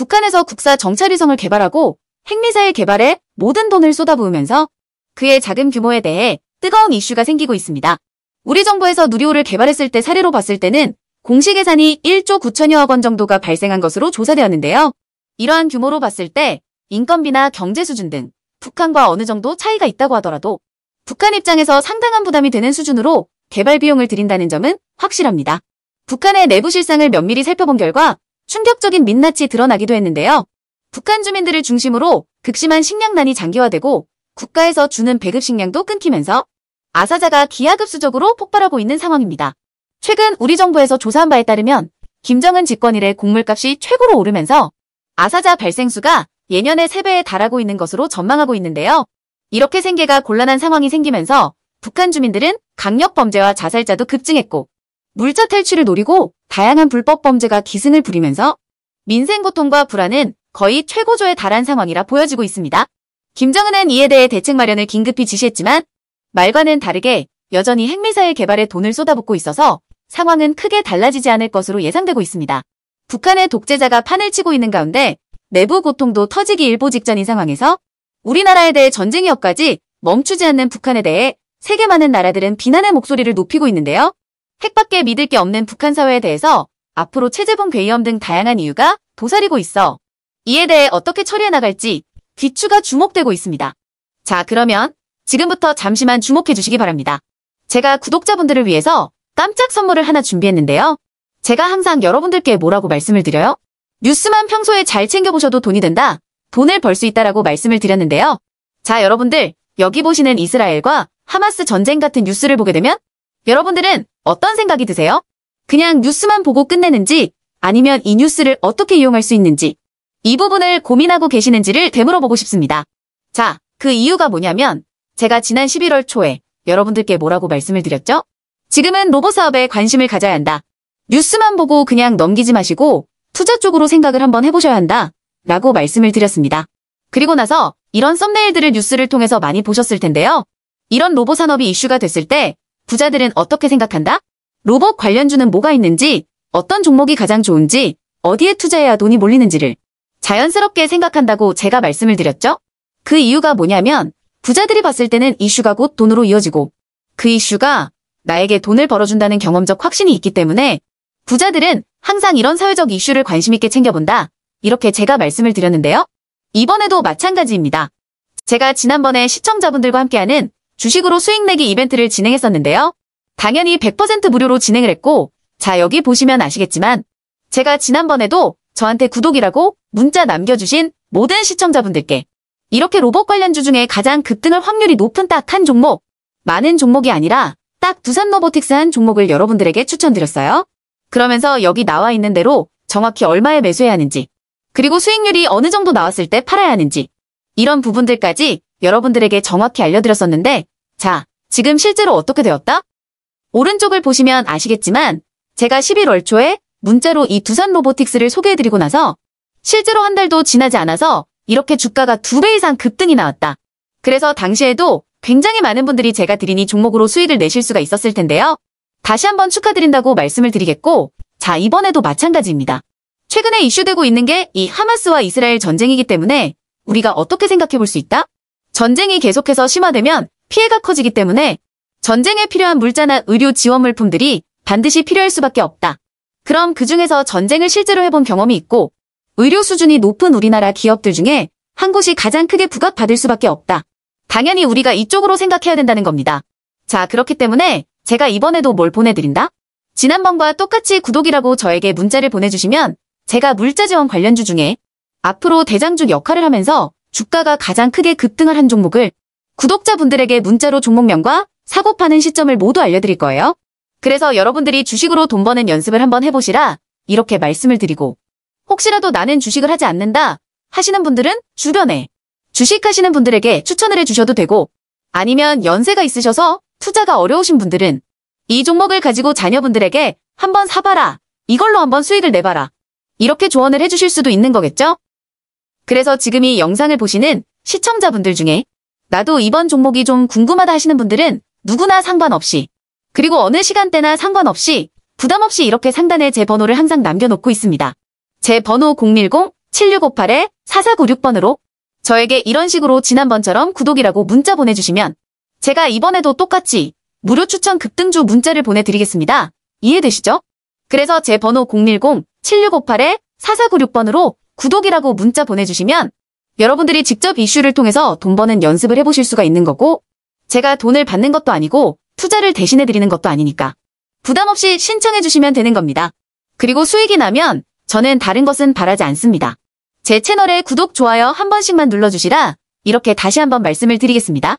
북한에서 국사 정찰위성을 개발하고 핵미사일 개발에 모든 돈을 쏟아부으면서 그의 자금 규모에 대해 뜨거운 이슈가 생기고 있습니다. 우리 정부에서 누리호를 개발했을 때 사례로 봤을 때는 공식예산이 1조 9천여억 원 정도가 발생한 것으로 조사되었는데요. 이러한 규모로 봤을 때 인건비나 경제 수준 등 북한과 어느 정도 차이가 있다고 하더라도 북한 입장에서 상당한 부담이 되는 수준으로 개발 비용을 들인다는 점은 확실합니다. 북한의 내부 실상을 면밀히 살펴본 결과 충격적인 민낯이 드러나기도 했는데요. 북한 주민들을 중심으로 극심한 식량난이 장기화되고 국가에서 주는 배급 식량도 끊기면서 아사자가 기하급수적으로 폭발하고 있는 상황입니다. 최근 우리 정부에서 조사한 바에 따르면 김정은 집권 이래 곡물값이 최고로 오르면서 아사자 발생수가 예년의 3배에 달하고 있는 것으로 전망하고 있는데요. 이렇게 생계가 곤란한 상황이 생기면서 북한 주민들은 강력 범죄와 자살자도 급증했고 물자 탈취를 노리고 다양한 불법 범죄가 기승을 부리면서 민생 고통과 불안은 거의 최고조에 달한 상황이라 보여지고 있습니다. 김정은은 이에 대해 대책 마련을 긴급히 지시했지만 말과는 다르게 여전히 핵미사일 개발에 돈을 쏟아붓고 있어서 상황은 크게 달라지지 않을 것으로 예상되고 있습니다. 북한의 독재자가 판을 치고 있는 가운데 내부 고통도 터지기 일보 직전인 상황에서 우리나라에 대해 전쟁 이협까지 멈추지 않는 북한에 대해 세계 많은 나라들은 비난의 목소리를 높이고 있는데요. 핵밖에 믿을 게 없는 북한 사회에 대해서 앞으로 체제분 괴이엄등 다양한 이유가 도사리고 있어. 이에 대해 어떻게 처리해 나갈지 귀추가 주목되고 있습니다. 자 그러면 지금부터 잠시만 주목해 주시기 바랍니다. 제가 구독자분들을 위해서 깜짝 선물을 하나 준비했는데요. 제가 항상 여러분들께 뭐라고 말씀을 드려요? 뉴스만 평소에 잘 챙겨보셔도 돈이 된다. 돈을 벌 수 있다라고 말씀을 드렸는데요. 자 여러분들 여기 보시는 이스라엘과 하마스 전쟁 같은 뉴스를 보게 되면 여러분들은 어떤 생각이 드세요? 그냥 뉴스만 보고 끝내는지 아니면 이 뉴스를 어떻게 이용할 수 있는지 이 부분을 고민하고 계시는지를 되물어보고 싶습니다. 자, 그 이유가 뭐냐면 제가 지난 11월 초에 여러분들께 뭐라고 말씀을 드렸죠? 지금은 로봇 사업에 관심을 가져야 한다. 뉴스만 보고 그냥 넘기지 마시고 투자 쪽으로 생각을 한번 해보셔야 한다. 라고 말씀을 드렸습니다. 그리고 나서 이런 썸네일들을 뉴스를 통해서 많이 보셨을 텐데요. 이런 로봇 산업이 이슈가 됐을 때 부자들은 어떻게 생각한다? 로봇 관련주는 뭐가 있는지, 어떤 종목이 가장 좋은지, 어디에 투자해야 돈이 몰리는지를 자연스럽게 생각한다고 제가 말씀을 드렸죠? 그 이유가 뭐냐면 부자들이 봤을 때는 이슈가 곧 돈으로 이어지고 그 이슈가 나에게 돈을 벌어준다는 경험적 확신이 있기 때문에 부자들은 항상 이런 사회적 이슈를 관심있게 챙겨본다. 이렇게 제가 말씀을 드렸는데요. 이번에도 마찬가지입니다. 제가 지난번에 시청자분들과 함께하는 주식으로 수익 내기 이벤트를 진행했었는데요. 당연히 100% 무료로 진행을 했고 자 여기 보시면 아시겠지만 제가 지난번에도 저한테 구독이라고 문자 남겨주신 모든 시청자분들께 이렇게 로봇 관련주 중에 가장 급등할 확률이 높은 딱 한 종목 많은 종목이 아니라 딱 두산 로보틱스 한 종목을 여러분들에게 추천드렸어요. 그러면서 여기 나와 있는 대로 정확히 얼마에 매수해야 하는지 그리고 수익률이 어느 정도 나왔을 때 팔아야 하는지 이런 부분들까지 여러분들에게 정확히 알려드렸었는데 자, 지금 실제로 어떻게 되었다? 오른쪽을 보시면 아시겠지만 제가 11월 초에 문자로 이 두산 로보틱스를 소개해드리고 나서 실제로 한 달도 지나지 않아서 이렇게 주가가 두 배 이상 급등이 나왔다. 그래서 당시에도 굉장히 많은 분들이 제가 드린 이 종목으로 수익을 내실 수가 있었을 텐데요. 다시 한번 축하드린다고 말씀을 드리겠고 자 이번에도 마찬가지입니다. 최근에 이슈되고 있는 게 이 하마스와 이스라엘 전쟁이기 때문에 우리가 어떻게 생각해 볼 수 있다? 전쟁이 계속해서 심화되면 피해가 커지기 때문에 전쟁에 필요한 물자나 의료 지원 물품들이 반드시 필요할 수밖에 없다. 그럼 그 중에서 전쟁을 실제로 해본 경험이 있고 의료 수준이 높은 우리나라 기업들 중에 한 곳이 가장 크게 부각받을 수밖에 없다. 당연히 우리가 이쪽으로 생각해야 된다는 겁니다. 자, 그렇기 때문에 제가 이번에도 뭘 보내드린다? 지난번과 똑같이 구독이라고 저에게 문자를 보내주시면 제가 물자 지원 관련주 중에 앞으로 대장주 역할을 하면서 주가가 가장 크게 급등을 한 종목을 구독자분들에게 문자로 종목명과 사고 파는 시점을 모두 알려드릴 거예요. 그래서 여러분들이 주식으로 돈 버는 연습을 한번 해보시라 이렇게 말씀을 드리고 혹시라도 나는 주식을 하지 않는다 하시는 분들은 주변에 주식하시는 분들에게 추천을 해주셔도 되고 아니면 연세가 있으셔서 투자가 어려우신 분들은 이 종목을 가지고 자녀분들에게 한번 사봐라 이걸로 한번 수익을 내봐라 이렇게 조언을 해주실 수도 있는 거겠죠? 그래서 지금 이 영상을 보시는 시청자분들 중에 나도 이번 종목이 좀 궁금하다 하시는 분들은 누구나 상관없이 그리고 어느 시간대나 상관없이 부담없이 이렇게 상단에 제 번호를 항상 남겨놓고 있습니다. 제 번호 010-7658-4496번으로 저에게 이런 식으로 지난번처럼 구독이라고 문자 보내주시면 제가 이번에도 똑같이 무료 추천 급등주 문자를 보내드리겠습니다. 이해되시죠? 그래서 제 번호 010-7658-4496번으로 구독이라고 문자 보내주시면 여러분들이 직접 이슈를 통해서 돈 버는 연습을 해보실 수가 있는 거고 제가 돈을 받는 것도 아니고 투자를 대신해드리는 것도 아니니까 부담 없이 신청해주시면 되는 겁니다. 그리고 수익이 나면 저는 다른 것은 바라지 않습니다. 제 채널에 구독, 좋아요 한 번씩만 눌러주시라 이렇게 다시 한번 말씀을 드리겠습니다.